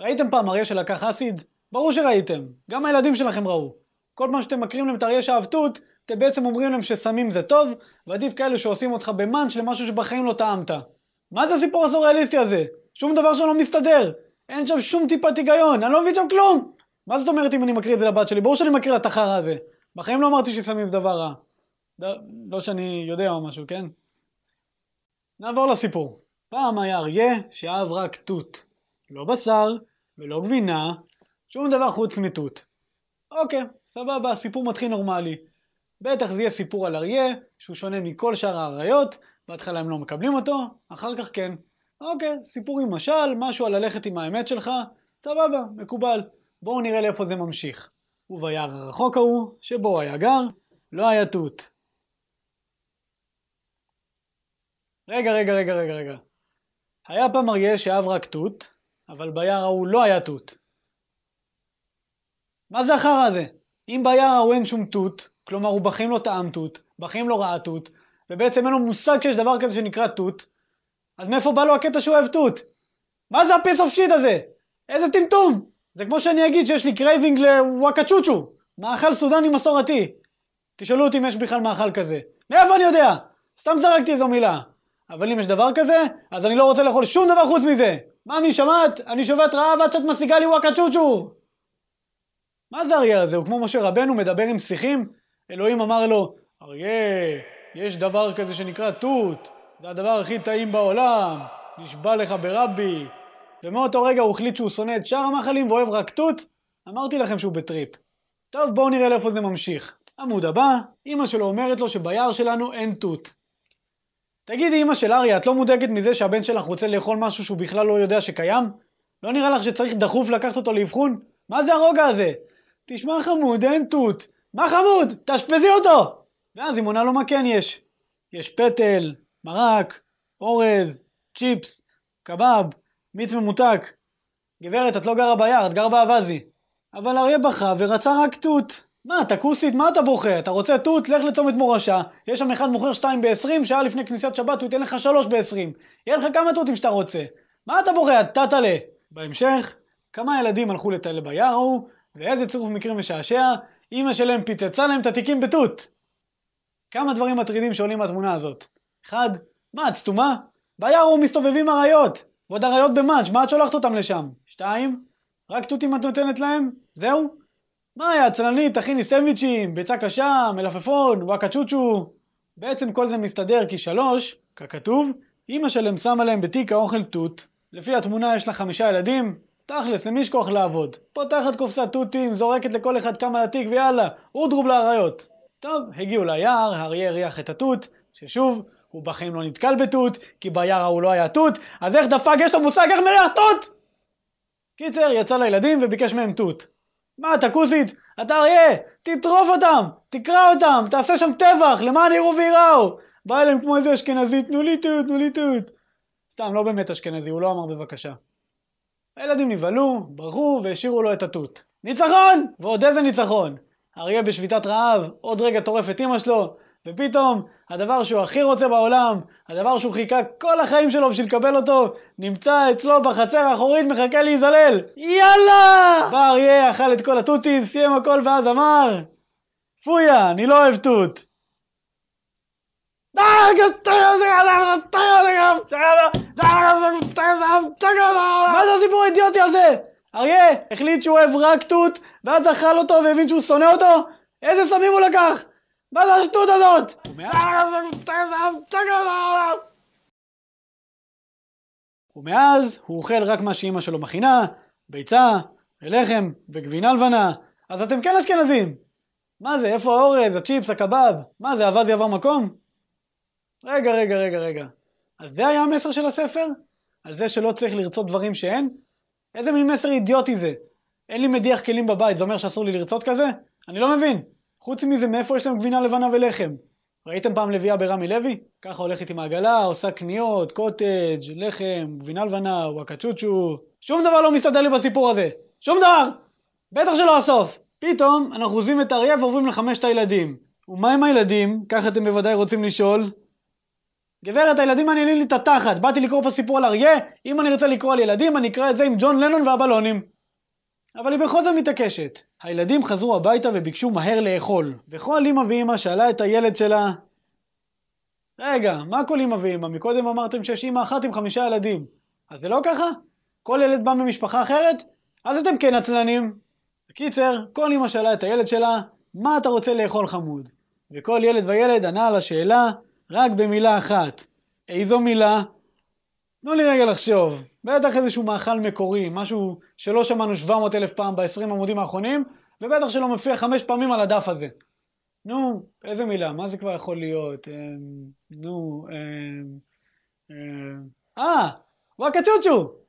ראיתם פעם אריה שלקח אסיד? ברור שראיתם, גם הילדים שלכם ראו. כל פעם שאתם מקרים להם את אריה שאהב אתם בעצם אומרים להם שסמים זה טוב, ועדיף כאלו שעושים אותך במאנץ' למשהו שבחיים לא טעמת. מה זה הסיפור הסוריאליסטי הזה? שום דבר שם לא מסתדר. אין שם שום טיפת היגיון, אני לא מבין שם כלום! מה זאת אומרת אם אני מקריא את זה לבת שלי? ברור שאני מקריא לה את החרא הזה. בחיים לא אמרתי שסמים זה דבר רע. ד... לא שאני יודע או משהו, כן? נעבור לסיפור. פעם היה אריה שאהב רק תות. לא בשר, ולא גבינה, שום דבר חוץ מתות. אוקיי, סבבה, הסיפור מתחיל נורמלי. בטח זה יהיה סיפור על אריה, שהוא שונה מכל שאר האריות, בהתחלה הם לא מקבלים אותו, אחר כך כן. אוקיי, סיפור עם משל, משהו על ללכת עם האמת שלך, סבבה, מקובל. בואו נראה לאיפה זה ממשיך. וביער הרחוק ההוא, שבו היה גר, לא היה תות. רגע, רגע, רגע, רגע, רגע. היה פעם אריה שאהב רק תות, אבל ביער ההוא לא היה תות. מה זה החרא הזה? אם ביער ההוא אין שום תות, כלומר הוא בחיים לא טעם תות, בחיים לא ראה תות, ובעצם אין לו מושג שיש דבר כזה שנקרא תות, אז מאיפה בא לו הקטע שהוא אוהב תות? מה זה הפיס אוף שיט הזה? איזה טמטום! זה כמו שאני אגיד שיש לי קרייבינג לוואקה צ'וצ'ו, מאכל סודני מסורתי. תשאלו אותי אם יש בכלל מאכל כזה. מאיפה אני יודע? סתם זרקתי איזו מילה. אבל אם יש דבר כזה, אז אני לא רוצה לאכול שום דבר חוץ מזה. ממי, שמעת? אני שובת רעב עד שאת משיגה לי וואקה צ'וצ'ו! מה זה אריה הזה? הוא כמו משה רבנו מדבר עם שיחים? אלוהים אמר לו, אריה, יש דבר כזה שנקרא תות, זה הדבר הכי טעים בעולם, נשבע לך ברבי. ומאותו רגע הוא החליט שהוא שונא את שאר המאכלים ואוהב רק תות? אמרתי לכם שהוא בטריפ. טוב, בואו נראה לאיפה זה ממשיך. עמוד הבא, אמא שלו אומרת לו שביער שלנו אין תות. תגידי, אימא של אריה, את לא מודאגת מזה שהבן שלך רוצה לאכול משהו שהוא בכלל לא יודע שקיים? לא נראה לך שצריך דחוף לקחת אותו לאבחון? מה זה הרוגע הזה? תשמע חמוד, אין תות. מה חמוד? תאשפזי אותו! ואז היא מונה לו מה כן יש. יש פטל, מרק, אורז, צ'יפס, קבב, מיץ ממותק. גברת, את לא גרה ביער, את גרה באווזי. אבל אריה בכה ורצה רק תות. מה, אתה כוסית, מה אתה בוכה? אתה רוצה תות? לך לצומת מורשה. יש שם אחד מוכר שתיים ב-20, שעה לפני כניסת שבת הוא ייתן לך שלוש ב-20. יהיה לך כמה תותים שאתה רוצה. מה אתה בוכה? אתה תלה. בהמשך, כמה ילדים הלכו לטייל ביער ההוא, ואיזה צירוף מקרים משעשע, אימא שלהם פיצצה להם את התיקים בתות. כמה דברים מטרידים שעולים מהתמונה הזאת. אחד, מה, את סתומה? ביער ההוא מסתובבים אריות. ועוד אריות במאג', מה את שולחת אותם לשם? שתיים, רק תותים את נותנת להם? זהו? מה היה, הצלנית, תכיני סנדוויצ'ים, ביצה קשה, מלפפון, וואקה צ'וצ'ו. בעצם כל זה מסתדר כי שלוש, ככתוב, אמא שלהם שמה להם בתיק האוכל תות. לפי התמונה יש לה חמישה ילדים. תכלס, למי יש כוח לעבוד? פותחת קופסת תותים, זורקת לכל אחד כמה לתיק ויאללה, אודרוב לאריות. טוב, הגיעו ליער, האריה הריח את התות, ששוב, הוא בחיים לא נתקל בתות, כי ביער ההוא לא היה תות, אז איך דפק יש לו מושג איך מריח תות? קיצר, יצא לילדים וביקש מהם תות. מה אתה כוסית? אתה אריה? תטרוף אותם! תקרע אותם! תעשה שם טבח! למען יראו וייראו! בא אליהם כמו איזה אשכנזי, תנו לי תות, תנו לי תות. סתם, לא באמת אשכנזי, הוא לא אמר בבקשה. הילדים נבהלו, ברחו והשאירו לו את התות. ניצחון! ועוד איזה ניצחון! אריה בשביתת רעב, עוד רגע טורף את אמא שלו, ופתאום הדבר שהוא הכי רוצה בעולם, הדבר שהוא חיכה כל החיים שלו בשביל לקבל אותו, נמצא אצלו בחצר האחורית מחכה להיזלל. יאללה! בא אכל את כל התותים, סיים הכל ואז אמר, פויה, אני לא אוהב תות. אה, מה זה הסיפור האידיוטי הזה? אריה החליט שהוא אוהב רק תות, ואז אכל אותו והבין שהוא שונא אותו? איזה סמים הוא לקח? מה זה השטות הזאת? אה, ומאז הוא אוכל רק מה שאימא שלו מכינה, ביצה, ולחם, וגבינה לבנה, אז אתם כן אשכנזים. מה זה, איפה האורז, הצ'יפס, הקבב? מה זה, אבז יעבר מקום? רגע, רגע, רגע, רגע. אז זה היה המסר של הספר? על זה שלא צריך לרצות דברים שאין? איזה מין מסר אידיוטי זה? אין לי מדיח כלים בבית, זה אומר שאסור לי לרצות כזה? אני לא מבין. חוץ מזה, מאיפה יש להם גבינה לבנה ולחם? ראיתם פעם לביאה ברמי לוי? ככה הולכת עם העגלה, עושה קניות, קוטג', לחם, גבינה לבנה, וואקה צ'וצ'ו. שום דבר לא מסתדר לי בסיפור הזה. שום דבר! בטח שלא הסוף! פתאום אנחנו עוזבים את אריה ועוברים לחמשת הילדים. ומה עם הילדים? ככה אתם בוודאי רוצים לשאול. גברת, הילדים מעניינים לי את התחת. באתי לקרוא פה סיפור על אריה, אם אני רוצה לקרוא על ילדים, אני אקרא את זה עם ג'ון לנון והבלונים. אבל היא בכל זאת מתעקשת. הילדים חזרו הביתה וביקשו מהר לאכול. וכל אמא ואמא שאלה את הילד שלה, רגע, מה כל אמא ואמא? מקודם אמרתם שיש אמא אחת עם חמישה ילדים. אז זה לא ככה? כל ילד בא ממשפחה אחרת? אז אתם כן עצלנים. בקיצר, כל אמא שאלה את הילד שלה, מה אתה רוצה לאכול חמוד? וכל ילד וילד ענה על השאלה רק במילה אחת. איזו מילה? תנו לי רגע לחשוב. בטח איזשהו מאכל מקורי, משהו שלא שמענו 700 אלף פעם ב-20 עמודים האחרונים, ובטח שלא מופיע חמש פעמים על הדף הזה. נו, איזה מילה? מה זה כבר יכול להיות? אה, נו, אה... אה... אה וואקה צ'וצ'ו!